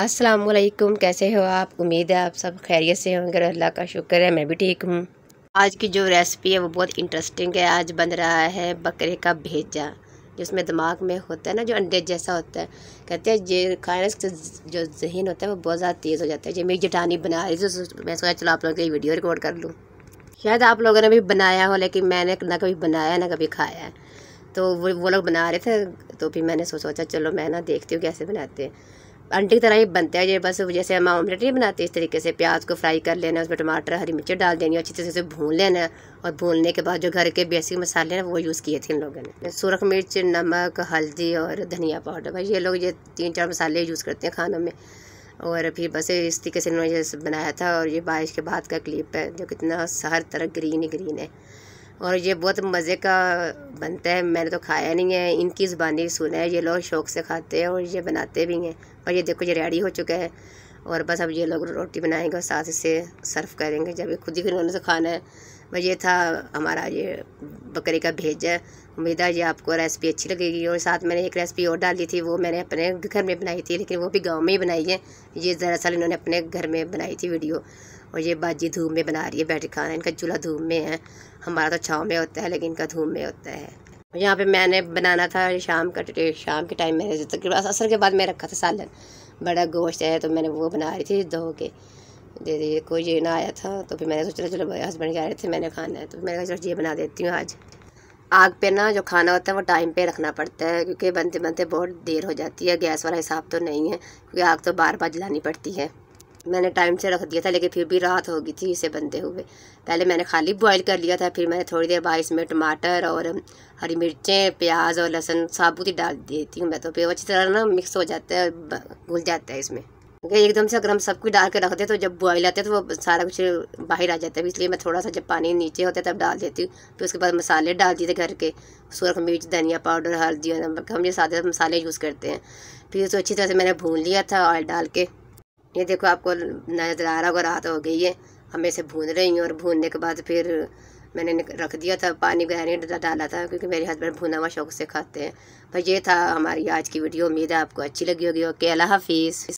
वालेकुम कैसे हो आप उम्मीद है आप सब खैरियत से होंगे अल्लाह का शुक्र है मैं भी ठीक हूँ आज की जो रेसिपी है वो बहुत इंटरेस्टिंग है आज बन रहा है बकरे का भेजा जिसमें दिमाग में होता है ना जो अंडे जैसा होता है कहते हैं ये खाने से जो जहन होता है वो बहुत ज़्यादा तेज़ हो जाता है जब मेरी जटानी बना रही थी मैं सोचा चलो आप लोगों के लिए वीडियो रिकॉर्ड कर लूँ शायद आप लोगों ने भी बनाया हो लेकिन मैंने ना कभी बनाया ना कभी खाया है तो वो वो लोग बना रहे थे तो फिर मैंने सोचा चलो मैं ना देखती हूँ कैसे बनाते हैं अंडे की तरह ही बनता है ये बस जैसे हम ऑमलेट नहीं बनाते इस तरीके से प्याज को फ्राई कर लेना उसमें टमाटर हरी मिर्ची डाल देनी है अच्छी तरह से भून लेना और भूनने के बाद जो घर के बेसिक मसाले हैं वो यूज़ किए थे इन लोगों ने सुरख मिर्च नमक हल्दी और धनिया पाउडर भाई ये लोग ये तीन चार मसाले यूज़ करते हैं खानों में और फिर बस इस तरीके से इन्होंने बनाया था और ये बारिश के बाद का क्लिप है जो कितना हर तरह ग्रीन ही ग्रीन है और ये बहुत मज़े का बनता है मैंने तो खाया नहीं है इनकी ज़ुबानी सुना है ये लोग शौक़ से खाते हैं और ये बनाते भी हैं और ये देखो ये रेडी हो चुका है और बस अब ये लोग रोटी बनाएंगे और साथ से सर्व करेंगे जब ये खुद ही उन्होंने से खाना है भाई ये था हमारा ये बकरे का भेज है उम्मीद है ये आपको रेसिपी अच्छी लगेगी और साथ मैंने एक रेसिपी और डाली थी वो मैंने अपने घर में बनाई थी लेकिन वो भी गाँव में ही बनाई है ये दरअसल इन्होंने अपने घर में बनाई थी वीडियो और ये बाजी धूम में बना रही है बैठे खाना इनका चूल्हा धूम में है हमारा तो छाँव में होता है लेकिन इनका धूम में होता है यहाँ पे मैंने बनाना था शाम का शाम के टाइम मैंने तकरीबन असर के बाद मैं रखा था सालन बड़ा गोश्त है तो मैंने वो बना रही थी दो के दे दी कोई ये ना आया था तो फिर मैंने सोचा चलो हस्बैंड जा रहे थे मैंने खाना है तो मैंने कहा चलो ये बना देती हूँ आज आग पे ना जो खाना होता है वो टाइम पे रखना पड़ता है क्योंकि बनते बनते बहुत देर हो जाती है गैस वाला हिसाब तो नहीं है क्योंकि आग तो बार बार जलानी पड़ती है मैंने टाइम से रख दिया था लेकिन फिर भी रात हो गई थी इसे बनते हुए पहले मैंने खाली बॉईल कर लिया था फिर मैंने थोड़ी देर बाद इसमें टमाटर और हरी मिर्चें प्याज और लहसुन साबुत ही डाल देती हूँ मैं तो फिर अच्छी तरह ना मिक्स हो जाता है घुल जाता है इसमें क्योंकि एकदम से अगर हम सब कुछ डाल के रखते तो जब बॉयल आते तो वो सारा कुछ बाहर आ जाता है इसलिए मैं थोड़ा सा जब पानी नीचे होता है तब डाल देती हूँ फिर उसके बाद मसाले डाल दिए थे घर के सुरख मिर्च धनिया पाउडर हल्दी और नमक हम ये सादे मसाले यूज़ करते हैं फिर उसको अच्छी तरह से मैंने भून लिया था ऑयल डाल के ये देखो आपको नज़र आ रहा होगा रात हो गई है अब मैं इसे भून रही हूँ और भूनने के बाद फिर मैंने रख दिया था पानी वगैरह नहीं डाला था क्योंकि मेरे हस्बैंड भुना हुआ शौक से खाते हैं पर यह था हमारी आज की वीडियो उम्मीद है आपको अच्छी लगी होगी ओके अल्लाह हाफिज़